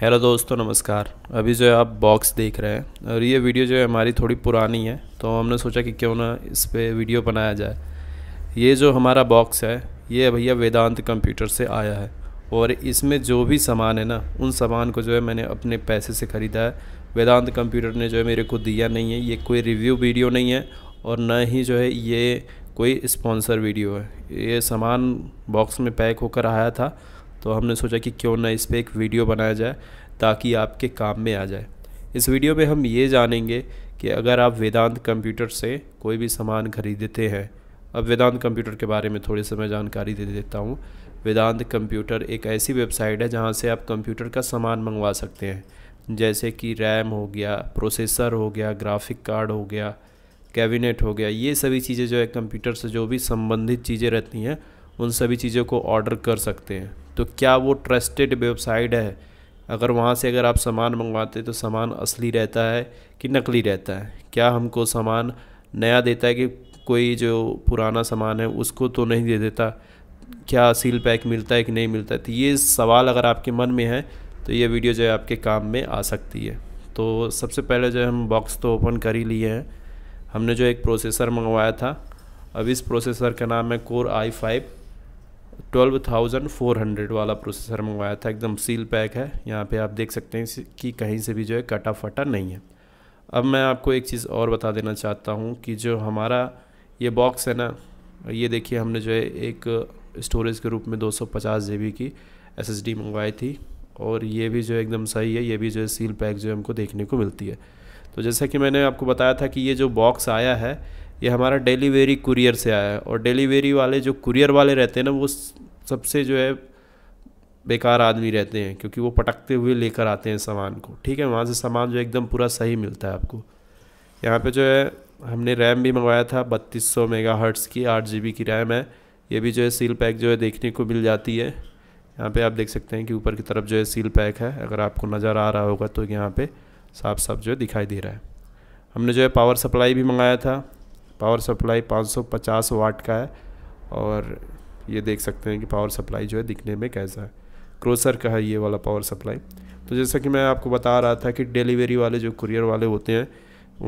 hello दोस्तों नमस्कार अभी जो है आप बॉक्स देख रहे हैं और ये वीडियो जो है हमारी थोड़ी पुरानी है तो हमने सोचा कि क्यों ना इस पर वीडियो बनाया जाए ये जो हमारा बॉक्स है ये भैया वेदांत कंप्यूटर से आया है और इसमें जो भी सामान है ना उन सामान को जो है मैंने अपने पैसे से ख़रीदा है वेदांत कंप्यूटर ने जो है मेरे को दिया नहीं है ये कोई रिव्यू वीडियो नहीं है और ना ही जो है ये कोई स्पॉन्सर वीडियो है ये सामान बॉक्स में पैक होकर आया था तो हमने सोचा कि क्यों ना इस पर एक वीडियो बनाया जाए ताकि आपके काम में आ जाए इस वीडियो में हम ये जानेंगे कि अगर आप वेदांत कंप्यूटर से कोई भी सामान खरीदते हैं अब वेदांत कंप्यूटर के बारे में थोड़ी समय मैं जानकारी दे देता हूँ वेदांत कंप्यूटर एक ऐसी वेबसाइट है जहाँ से आप कंप्यूटर का सामान मंगवा सकते हैं जैसे कि रैम हो गया प्रोसेसर हो गया ग्राफिक कार्ड हो गया कैबिनेट हो गया ये सभी चीज़ें जो है कंप्यूटर से जो भी संबंधित चीज़ें रहती हैं उन सभी चीज़ों को ऑर्डर कर सकते हैं तो क्या वो ट्रस्टेड वेबसाइट है अगर वहाँ से अगर आप सामान मंगवाते तो सामान असली रहता है कि नकली रहता है क्या हमको सामान नया देता है कि कोई जो पुराना सामान है उसको तो नहीं दे देता क्या सील पैक मिलता है कि नहीं मिलता है तो ये सवाल अगर आपके मन में है तो ये वीडियो जो है आपके काम में आ सकती है तो सबसे पहले जो है हम बॉक्स तो ओपन कर ही लिए हैं हमने जो एक प्रोसेसर मंगवाया था अब इस प्रोसेसर का नाम है core i five twelve thousand four hundred वाला प्रोसेसर मंगवाया था एकदम सील पैक है यहाँ पे आप देख सकते हैं कि कहीं से भी जो है कटा फटा नहीं है अब मैं आपको एक चीज़ और बता देना चाहता हूँ कि जो हमारा ये बॉक्स है ना ये देखिए हमने जो है एक स्टोरेज के रूप में 250 जीबी की एसएसडी मंगवाई थी और ये भी जो है एकदम सही है ये भी जो है सील पैक जो है हमको देखने को मिलती है तो जैसा कि मैंने आपको बताया था कि ये जो बॉक्स आया है ये हमारा डिलीवरी कुरियर से आया है और डिलीवरी वाले जो कुरियर वाले रहते हैं ना वो सबसे जो है बेकार आदमी रहते हैं क्योंकि वो पटकते हुए लेकर आते हैं सामान को ठीक है वहाँ से सामान जो एकदम पूरा सही मिलता है आपको यहाँ पे जो है हमने रैम भी मंगवाया था बत्तीस सौ मेगा हर्ट्स की आठ जी बी की रैम है ये भी जो है सील पैक जो है देखने को मिल जाती है यहाँ पे आप देख सकते हैं कि ऊपर की तरफ जो है सील पैक है अगर आपको नज़र आ रहा होगा तो यहाँ पे साफ साफ जो है दिखाई दे रहा है हमने जो है पावर सप्लाई भी मंगाया था पावर सप्लाई 550 वाट का है और ये देख सकते हैं कि पावर सप्लाई जो है दिखने में कैसा है क्रोसर का है ये वाला पावर सप्लाई तो जैसा कि मैं आपको बता रहा था कि डिलीवरी वाले जो कुरियर वाले होते हैं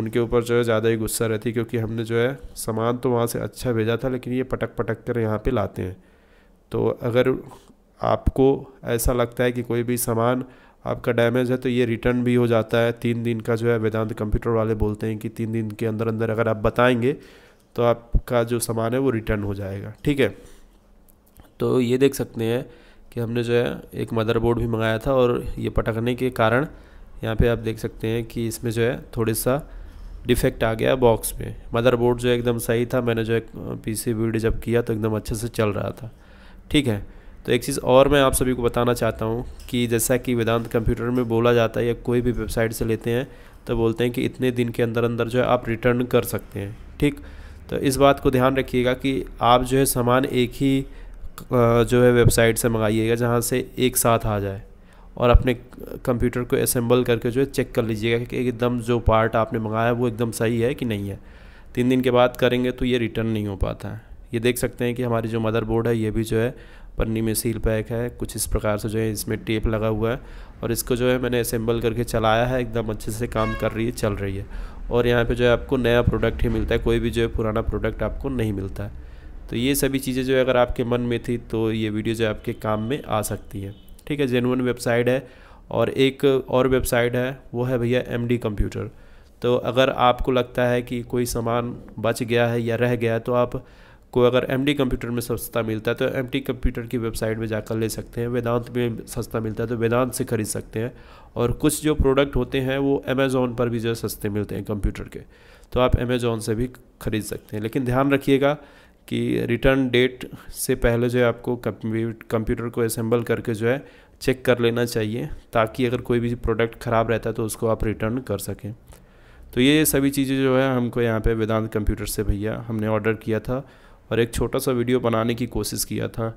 उनके ऊपर जो है ज़्यादा ही गुस्सा रहती क्योंकि हमने जो है सामान तो वहाँ से अच्छा भेजा था लेकिन ये पटक पटक कर यहाँ पर लाते हैं तो अगर आपको ऐसा लगता है कि कोई भी सामान आपका डैमेज है तो ये रिटर्न भी हो जाता है तीन दिन का जो है वेदांत कंप्यूटर वाले बोलते हैं कि तीन दिन के अंदर अंदर अगर आप बताएंगे तो आपका जो सामान है वो रिटर्न हो जाएगा ठीक है तो ये देख सकते हैं कि हमने जो है एक मदरबोर्ड भी मंगाया था और ये पटकने के कारण यहाँ पे आप देख सकते हैं कि इसमें जो है थोड़ा सा डिफेक्ट आ गया बॉक्स में मदरबोर्ड जो एकदम सही था मैंने जो है पीसी वीडियो जब किया तो एकदम अच्छे से चल रहा था ठीक है तो एक चीज़ और मैं आप सभी को बताना चाहता हूँ कि जैसा कि वेदांत कंप्यूटर में बोला जाता है या कोई भी वेबसाइट से लेते हैं तो बोलते हैं कि इतने दिन के अंदर अंदर जो है आप रिटर्न कर सकते हैं ठीक तो इस बात को ध्यान रखिएगा कि आप जो है सामान एक ही जो है वेबसाइट से मंगाइएगा जहाँ से एक साथ आ जाए और अपने कंप्यूटर को असेंबल करके जो है चेक कर लीजिएगा कि एकदम जो पार्ट आपने मंगाया वो एकदम सही है कि नहीं है तीन दिन के बाद करेंगे तो ये रिटर्न नहीं हो पाता है ये देख सकते हैं कि हमारी जो मदरबोर्ड है ये भी जो है पन्नी में सील पैक है कुछ इस प्रकार से जो है इसमें टेप लगा हुआ है और इसको जो है मैंने असेंबल करके चलाया है एकदम अच्छे से काम कर रही है चल रही है और यहाँ पे जो है आपको नया प्रोडक्ट ही मिलता है कोई भी जो है पुराना प्रोडक्ट आपको नहीं मिलता है तो ये सभी चीज़ें जो है अगर आपके मन में थी तो ये वीडियो जो है आपके काम में आ सकती है ठीक है जेनुअन वेबसाइट है और एक और वेबसाइट है वो है भैया एम कंप्यूटर तो अगर आपको लगता है कि कोई सामान बच गया है या रह गया है तो आप को अगर एम कंप्यूटर में सस्ता मिलता है तो एम कंप्यूटर की वेबसाइट में जाकर ले सकते हैं वेदांत में सस्ता मिलता है तो वेदांत से ख़रीद सकते हैं और कुछ जो प्रोडक्ट होते हैं वो अमेज़ोन पर भी जो सस्ते मिलते हैं कंप्यूटर के तो आप अमेज़ोन से भी ख़रीद सकते हैं लेकिन ध्यान रखिएगा कि रिटर्न डेट से पहले जो है आपको कंप्यूटर को असेंबल करके जो है चेक कर लेना चाहिए ताकि अगर कोई भी प्रोडक्ट ख़राब रहता है तो उसको आप रिटर्न कर सकें तो ये सभी चीज़ें जो है हमको यहाँ पे वेदांत कंप्यूटर से भैया हमने ऑर्डर किया था और एक छोटा सा वीडियो बनाने की कोशिश किया था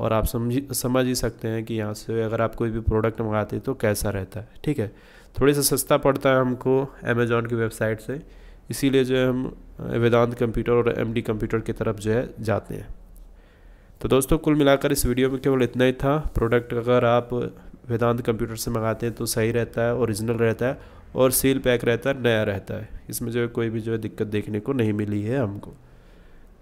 और आप समझ समझ ही सकते हैं कि यहाँ से अगर आप कोई भी प्रोडक्ट मंगाते हैं तो कैसा रहता है ठीक है थोड़ी सा सस्ता पड़ता है हमको अमेज़ोन की वेबसाइट से इसीलिए जो है हम वेदांत कंप्यूटर और डी कंप्यूटर की तरफ जो है जाते हैं तो दोस्तों कुल मिलाकर इस वीडियो में केवल इतना ही था प्रोडक्ट अगर आप वेदांत कंप्यूटर से मंगाते हैं तो सही रहता है ओरिजिनल रहता है और सील पैक रहता है नया रहता है इसमें जो है कोई भी जो है दिक्कत देखने को नहीं मिली है हमको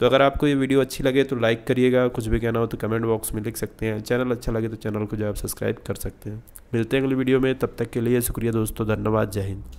तो अगर आपको ये वीडियो अच्छी लगे तो लाइक करिएगा कुछ भी कहना हो तो कमेंट बॉक्स में लिख सकते हैं चैनल अच्छा लगे तो चैनल को जो आप सब्सक्राइब कर सकते हैं मिलते हैं अगले वीडियो में तब तक के लिए शुक्रिया दोस्तों धन्यवाद जय हिंद